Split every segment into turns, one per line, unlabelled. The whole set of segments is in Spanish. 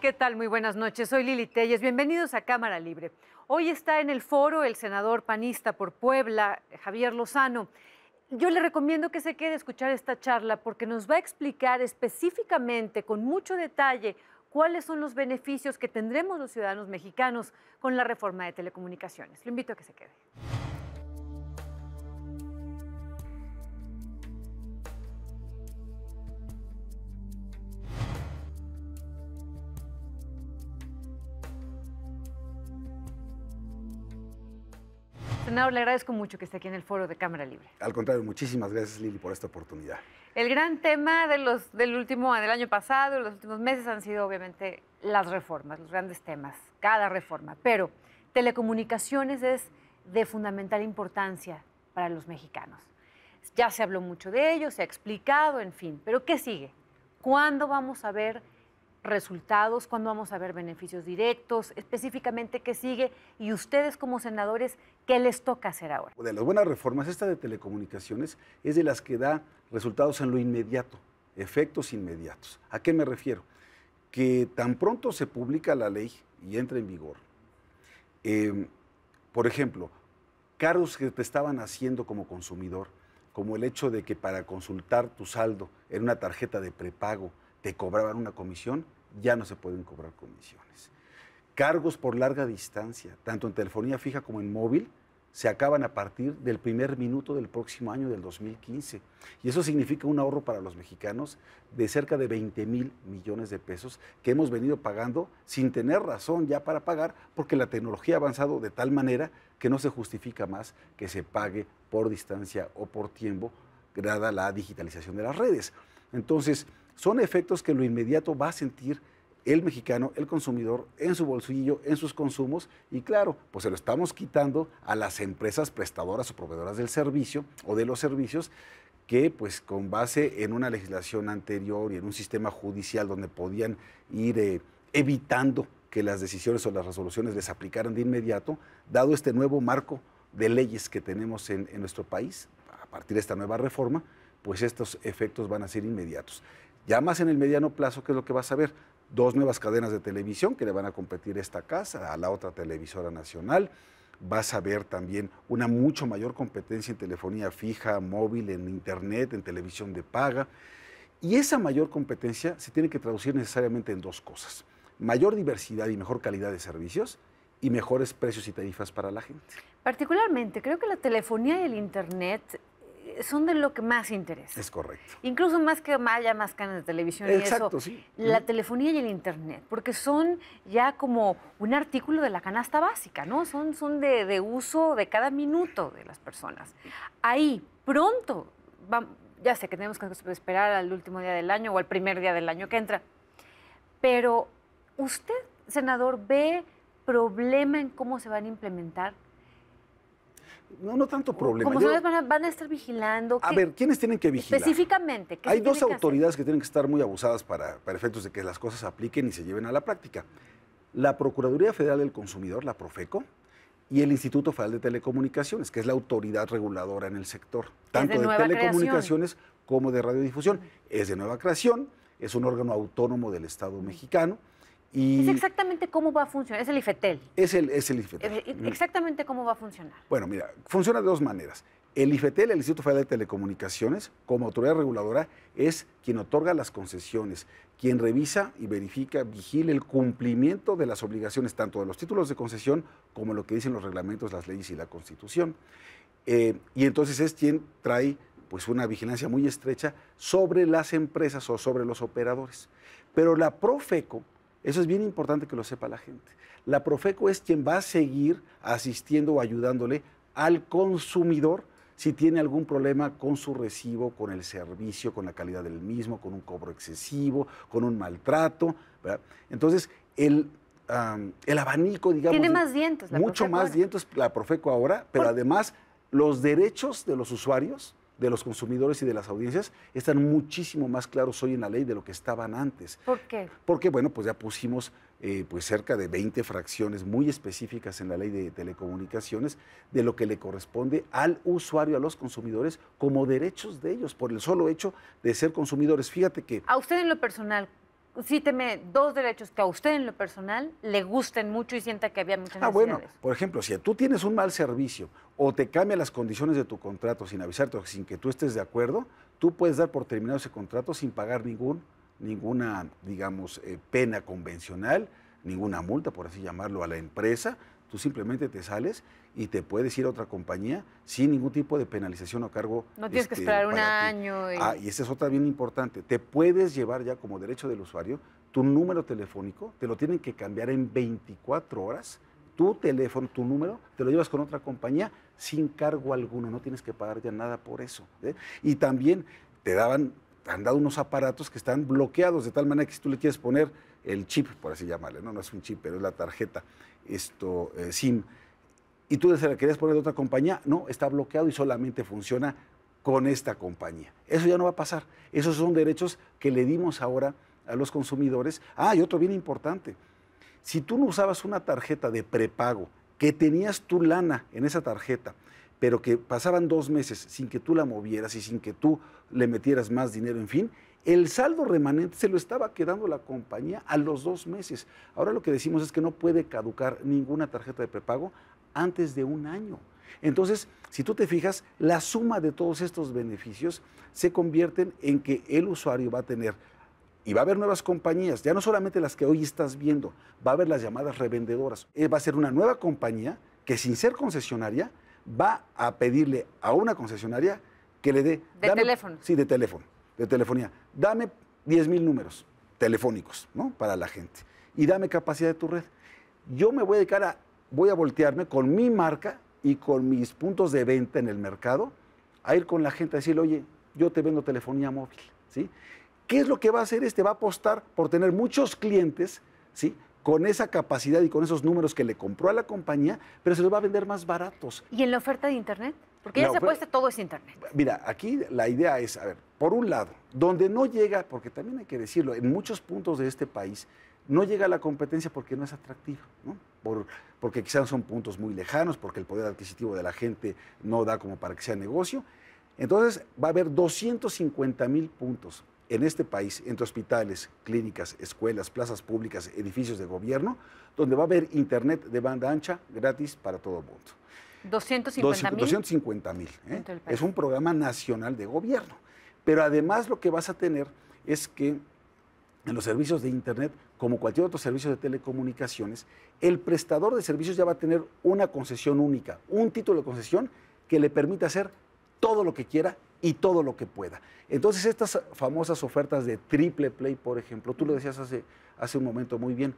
¿Qué tal? Muy buenas noches. Soy Lili Telles. Bienvenidos a Cámara Libre. Hoy está en el foro el senador panista por Puebla, Javier Lozano. Yo le recomiendo que se quede a escuchar esta charla porque nos va a explicar específicamente, con mucho detalle, cuáles son los beneficios que tendremos los ciudadanos mexicanos con la reforma de telecomunicaciones. Lo invito a que se quede. Senador, le agradezco mucho que esté aquí en el foro de Cámara Libre.
Al contrario, muchísimas gracias, Lili, por esta oportunidad.
El gran tema del, último, del año pasado, los últimos meses, han sido obviamente las reformas, los grandes temas, cada reforma. Pero telecomunicaciones es de fundamental importancia para los mexicanos. Ya se habló mucho de ello, se ha explicado, en fin. Pero ¿qué sigue? ¿Cuándo vamos a ver resultados, cuándo vamos a ver beneficios directos, específicamente qué sigue y ustedes como senadores, ¿qué les toca hacer ahora?
De las buenas reformas, esta de telecomunicaciones es de las que da resultados en lo inmediato, efectos inmediatos. ¿A qué me refiero? Que tan pronto se publica la ley y entra en vigor, em, por ejemplo, cargos que te estaban haciendo como consumidor, como el hecho de que para consultar tu saldo en una tarjeta de prepago, te cobraban una comisión, ya no se pueden cobrar comisiones. Cargos por larga distancia, tanto en telefonía fija como en móvil, se acaban a partir del primer minuto del próximo año del 2015. Y eso significa un ahorro para los mexicanos de cerca de 20 mil millones de pesos que hemos venido pagando sin tener razón ya para pagar, porque la tecnología ha avanzado de tal manera que no se justifica más que se pague por distancia o por tiempo, grada la digitalización de las redes. Entonces, son efectos que lo inmediato va a sentir el mexicano, el consumidor, en su bolsillo, en sus consumos, y claro, pues se lo estamos quitando a las empresas prestadoras o proveedoras del servicio o de los servicios que pues con base en una legislación anterior y en un sistema judicial donde podían ir eh, evitando que las decisiones o las resoluciones les aplicaran de inmediato, dado este nuevo marco de leyes que tenemos en nuestro país, a partir de esta nueva reforma, pues estos efectos van a ser inmediatos. Ya más en el mediano plazo, ¿qué es lo que vas a ver? Dos nuevas cadenas de televisión que le van a competir esta casa a la otra televisora nacional. Vas a ver también una mucho mayor competencia en telefonía fija, móvil, en internet, en televisión de paga. Y esa mayor competencia se tiene que traducir necesariamente en dos cosas. Mayor diversidad y mejor calidad de servicios y mejores precios y tarifas para la gente.
Particularmente, creo que la telefonía y el Internet son de lo que más interesa. Es correcto. Incluso más que haya más canas de televisión y eso. Sí. La telefonía y el internet, porque son ya como un artículo de la canasta básica, ¿no? Son, son de, uso de cada minuto de las personas. Ahí, pronto, ya sé que tenemos que esperar al último día del año o al primer día del año que entra, pero usted, senador, ve problema en cómo se van a implementar
no, no tanto problema. van,
van, a estar vigilando. A ver,
¿quiénes tienen que vigilar? Específicamente. ¿qué Hay dos autoridades que tienen que estar muy abusadas para, para efectos de que las cosas se apliquen y se lleven a la práctica. La Procuraduría Federal del Consumidor, la Profeco, y el Instituto Federal de Telecomunicaciones, que es la autoridad reguladora en el sector, tanto de, telecomunicaciones como de radiodifusión. Es de nueva creación, es un órgano autónomo del Estado mexicano es
exactamente cómo va a funcionar, es el IFETEL.
Es el, IFETEL. Mm.
exactamente cómo va a funcionar.
Bueno, mira, funciona de dos maneras. El IFETEL, el Instituto Federal de Telecomunicaciones, como autoridad reguladora, es quien otorga las concesiones, quien revisa y verifica, vigila el cumplimiento de las obligaciones tanto de los títulos de concesión como lo que dicen los reglamentos, las leyes y la Constitución. Eh, y entonces es quien trae pues una vigilancia muy estrecha sobre las empresas o sobre los operadores. Pero la Profeco eso es bien importante que lo sepa la gente. La Profeco es quien va a seguir asistiendo o ayudándole al consumidor si tiene algún problema con su recibo, con el servicio, con la calidad del mismo, con un cobro excesivo, con un maltrato. Entonces, el, el abanico, digamos... Tiene más dientes. La mucho más ahora. dientes la Profeco ahora, pero además los derechos de los usuarios de los consumidores y de las audiencias están muchísimo más claros hoy en la ley de lo que estaban antes. ¿Por qué? Porque, bueno, pues ya pusimos eh, pues cerca de 20 fracciones muy específicas en la ley de telecomunicaciones de lo que le corresponde al usuario, a los consumidores, como derechos de ellos, por el solo hecho de ser consumidores. Fíjate que...
A usted en lo personal, cíteme dos derechos que a usted en lo personal le gusten mucho y sienta que había muchas ah, necesidades. bueno,
por ejemplo, si tú tienes un mal servicio o te cambian las condiciones de tu contrato sin avisarte o sin que tú estés de acuerdo, tú puedes dar por terminado ese contrato sin pagar ningún, ninguna, digamos, eh, pena convencional, ninguna multa, por así llamarlo, a la empresa, Tú simplemente te sales y te puedes ir a otra compañía sin ningún tipo de penalización o cargo. No tienes que este, esperar un
año. Y... Ah,
y esa es otra bien importante. Te puedes llevar ya como derecho del usuario tu número telefónico, te lo tienen que cambiar en 24 horas tu teléfono, tu número, te lo llevas con otra compañía sin cargo alguno, no tienes que pagar ya nada por eso. ¿eh? Y también te daban, han dado unos aparatos que están bloqueados, de tal manera que si tú le quieres poner el chip, por así llamarle, ¿no? no es un chip, pero es la tarjeta esto, eh, SIM. Y tú decías, la querías poner de otra compañía, no, está bloqueado y solamente funciona con esta compañía. Eso ya no va a pasar. Esos son derechos que le dimos ahora a los consumidores. Ah, y otro bien importante. Si tú no usabas una tarjeta de prepago, que tenías tu lana en esa tarjeta, pero que pasaban dos meses sin que tú la movieras y sin que tú le metieras más dinero, en fin, el saldo remanente se lo estaba quedando la compañía a los dos meses. Ahora lo que decimos es que no puede caducar ninguna tarjeta de prepago antes de un año. Entonces, si tú te fijas, la suma de todos estos beneficios se convierten en que el usuario va a tener y va a haber nuevas compañías, ya no solamente las que hoy estás viendo, va a haber las llamadas revendedoras. Eh, va a ser una nueva compañía que sin ser concesionaria va a pedirle a una concesionaria que le dé... De teléfono. Sí, de teléfono de telefonía. Dame 10 mil números telefónicos, ¿no? Para la gente. Y dame capacidad de tu red. Yo me voy a dedicar voy a voltearme con mi marca y con mis puntos de venta en el mercado a ir con la gente a decirle, oye, yo te vendo telefonía móvil, ¿sí? ¿Qué es lo que va a hacer este? Va a apostar por tener muchos clientes, ¿sí? con esa capacidad y con esos números que le compró a la compañía, pero se los va a vender más baratos.
¿Y en la oferta de Internet? Porque ya se apuesta todo es Internet.
Mira, aquí la idea es, a ver, por un lado, donde no llega, porque también hay que decirlo, en muchos puntos de este país no llega la competencia porque no es atractiva, porque quizás son puntos muy lejanos, porque el poder adquisitivo de la gente no da como para que sea negocio. Entonces va a haber 250 mil puntos en este país, entre hospitales, clínicas, escuelas, plazas públicas, edificios de gobierno, donde va a haber internet de banda ancha gratis para todo el
mundo. 250
mil. ¿eh? Es un programa nacional de gobierno. Pero además lo que vas a tener es que en los servicios de Internet, como cualquier otro servicio de telecomunicaciones, el prestador de servicios ya va a tener una concesión única, un título de concesión que le permita hacer todo lo que quiera y todo lo que pueda. Entonces, estas famosas ofertas de triple play, por ejemplo, tú lo decías hace, hace un momento muy bien,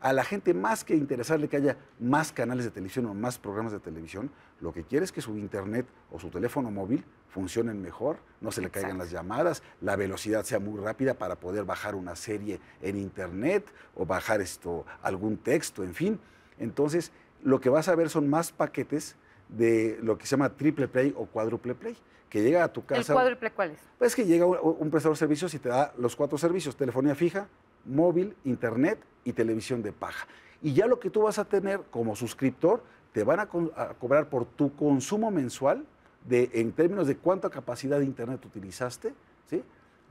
a la gente más que interesarle que haya más canales de televisión o más programas de televisión, lo que quiere es que su internet o su teléfono móvil funcionen mejor, no se le caigan las llamadas, la velocidad sea muy rápida para poder bajar una serie en internet o bajar esto algún texto, en fin. Entonces, lo que vas a ver son más paquetes de lo que se llama triple play o cuádruple play, que llega a tu casa. ¿El cuádruple cuál es? Pues que llega un prestador de servicios y te da los cuatro servicios, telefonía fija, móvil, internet y televisión de paja. Y ya lo que tú vas a tener como suscriptor, te van a, cobrar por tu consumo mensual de, en términos de cuánta capacidad de internet utilizaste, ¿sí?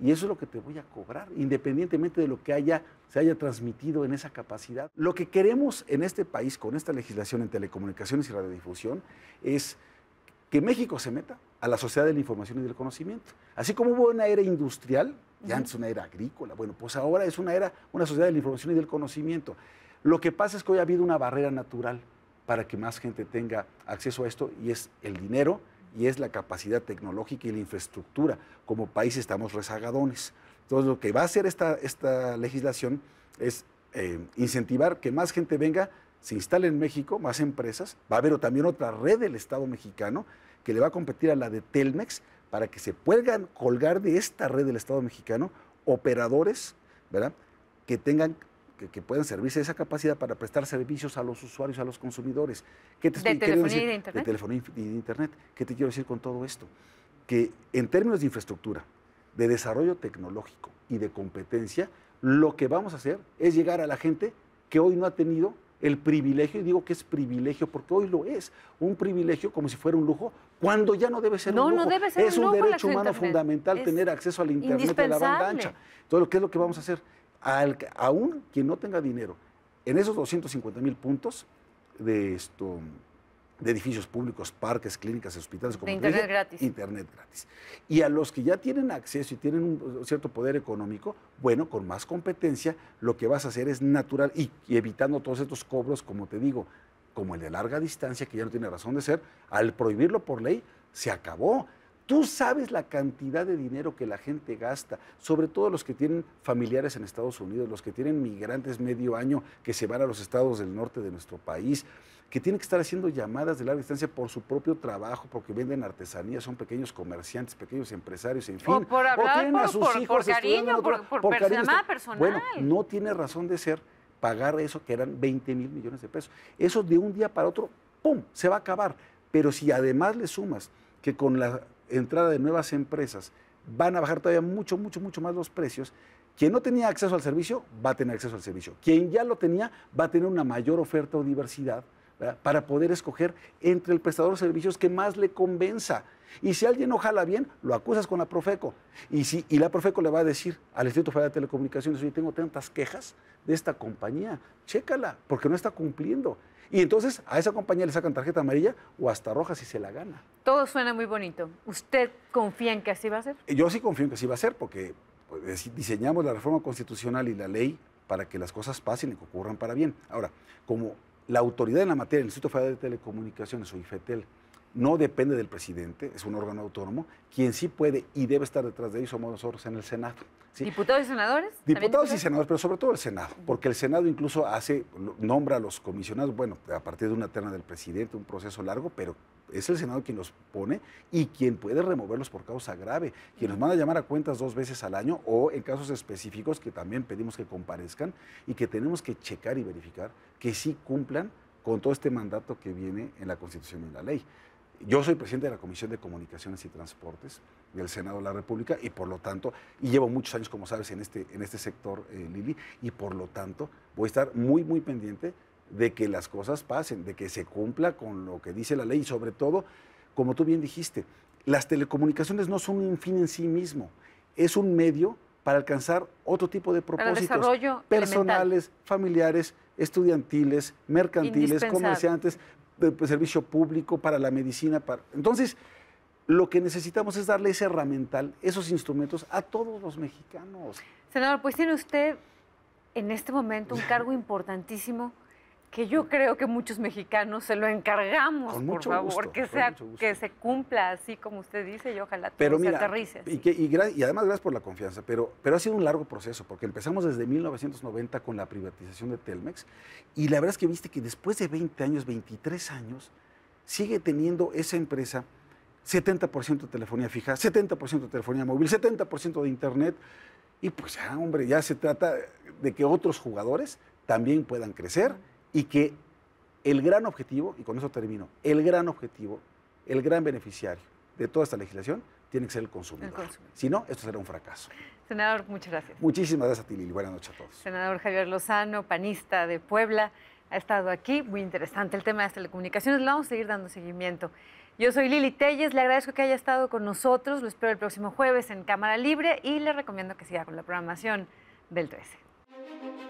Y eso es lo que te voy a cobrar, independientemente de lo que haya, se haya transmitido en esa capacidad. Lo que queremos en este país con esta legislación en telecomunicaciones y radiodifusión es que México se meta a la sociedad de la información y del conocimiento. Así como hubo una era industrial, ya antes una era agrícola, bueno, pues ahora es una era, una sociedad de la información y del conocimiento. Lo que pasa es que hoy ha habido una barrera natural para que más gente tenga acceso a esto y es el dinero y es la capacidad tecnológica y la infraestructura. Como país estamos rezagadones. Entonces lo que va a hacer esta, esta legislación es eh, incentivar que más gente venga se instala en México más empresas, va a haber también otra red del Estado mexicano que le va a competir a la de Telmex para que se puedan colgar de esta red del Estado mexicano operadores, ¿verdad? Que tengan que, puedan servirse de esa capacidad para prestar servicios a los usuarios, a los consumidores. ¿Qué te ¿De telefonía y de internet? De telefonía y de internet. ¿Qué te quiero decir con todo esto? Que en términos de infraestructura, de desarrollo tecnológico y de competencia, lo que vamos a hacer es llegar a la gente que hoy no ha tenido el privilegio, y digo que es privilegio porque hoy lo es, un privilegio como si fuera un lujo, cuando ya no debe ser un lujo. es un, derecho humano fundamental tener acceso al Internet de la banda ancha. Entonces, ¿qué es lo que vamos a hacer? Al, aún quien no tenga dinero, en esos 250 mil puntos de esto de edificios públicos, parques, clínicas, hospitales, como internet gratis. Internet gratis. Y a los que ya tienen acceso y tienen un cierto poder económico, bueno, con más competencia, lo que vas a hacer es natural y evitando todos estos cobros, como te digo, como el de larga distancia, que ya no tiene razón de ser, al prohibirlo por ley, se acabó. Tú sabes la cantidad de dinero que la gente gasta, sobre todo los que tienen familiares en Estados Unidos, los que tienen migrantes medio año que se van a los estados del norte de nuestro país, que tienen que estar haciendo llamadas de larga distancia por su propio trabajo, porque venden artesanías son pequeños comerciantes, pequeños empresarios, en fin. O por tienen por, cariño, por, llamada este. personal, Bueno, no tiene razón de ser pagar eso, que eran 20 mil millones de pesos. Eso de un día para otro, ¡pum!, se va a acabar. Pero si además le sumas que con la entrada de nuevas empresas van a bajar todavía mucho, mucho, mucho más los precios, quien no tenía acceso al servicio va a tener acceso al servicio. Quien ya lo tenía va a tener una mayor oferta o diversidad para poder escoger entre el prestador de servicios que más le convenza. Y si alguien no jala bien, lo acusas con la Profeco. Y, si, la Profeco le va a decir al Instituto Federal de Telecomunicaciones, oye, tengo tantas quejas de esta compañía, chécala, porque no está cumpliendo. Y entonces a esa compañía le sacan tarjeta amarilla o hasta roja si se la gana.
Todo suena muy bonito. ¿Usted confía en que así va a ser?
Yo sí confío en que así va a ser, porque pues, diseñamos la reforma constitucional y la ley para que las cosas pasen y que ocurran para bien. Ahora, como la autoridad en la materia, el Instituto Federal de Telecomunicaciones, o IFETEL, no depende del presidente, es un órgano autónomo, quien sí puede y debe estar detrás de ellos somos nosotros en el Senado. ¿Diputados
y senadores? Diputados y
senadores, pero sobre todo el Senado, porque el Senado incluso hace, nombra a los comisionados, bueno, a partir de una terna del presidente, un proceso largo, pero es el Senado quien los pone y quien puede removerlos por causa grave, quien los manda a llamar a cuentas dos veces al año o en casos específicos que también pedimos que comparezcan y que tenemos que checar y verificar que sí cumplan con todo este mandato que viene en la Constitución y en la ley. Yo soy presidente de la Comisión de Comunicaciones y Transportes del Senado de la República y por lo tanto, y llevo muchos años, como sabes, en este, en este sector, eh, Lili, y por lo tanto voy a estar muy, muy pendiente de que las cosas pasen, de que se cumpla con lo que dice la ley y sobre todo, como tú bien dijiste, las telecomunicaciones no son un fin en sí mismo, es un medio para alcanzar otro tipo de propósitos personales, familiares, estudiantiles, mercantiles, comerciantes, pues, servicio público, para la medicina. Para... Entonces, lo que necesitamos es darle ese herramental, esos instrumentos a todos los mexicanos.
Senador, pues tiene usted en este momento un cargo importantísimo que yo creo que muchos mexicanos se lo encargamos, por favor, que, sea, que se cumpla así como usted dice y ojalá pero todo aterrice.
Y, además, gracias por la confianza, pero, pero ha sido un largo proceso, porque empezamos desde 1990 con la privatización de Telmex y la verdad es que viste que después de 20 años, 23 años, sigue teniendo esa empresa 70% de telefonía fija, 70% de telefonía móvil, 70% de internet. Y pues, ya, hombre, ya se trata de que otros jugadores también puedan crecer y que el gran objetivo, y con eso termino, el gran objetivo, el gran beneficiario de toda esta legislación tiene que ser el consumidor. Si no, esto será un fracaso.
Senador, muchas gracias. Muchísimas
gracias a ti, Lili. Buenas noches a todos.
Senador Javier Lozano, panista de Puebla, ha estado aquí. Muy interesante el tema de las telecomunicaciones. Lo vamos a seguir dando seguimiento. Yo soy Lili Telles. Le agradezco que haya estado con nosotros. Lo espero el próximo jueves en Cámara Libre y le recomiendo que siga con la programación del 13.